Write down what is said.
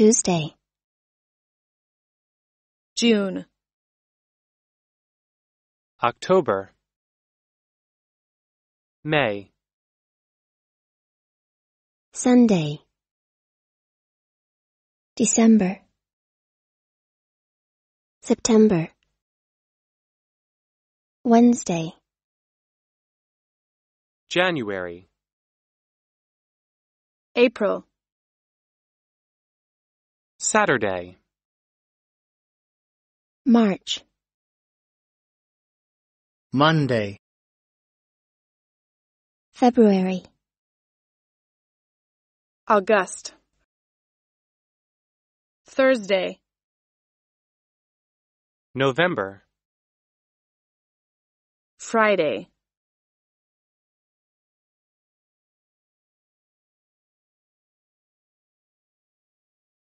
Tuesday. June. October. May. Sunday. December. September. Wednesday. January. April. Saturday. March. Monday. February. August. Thursday. November. Friday.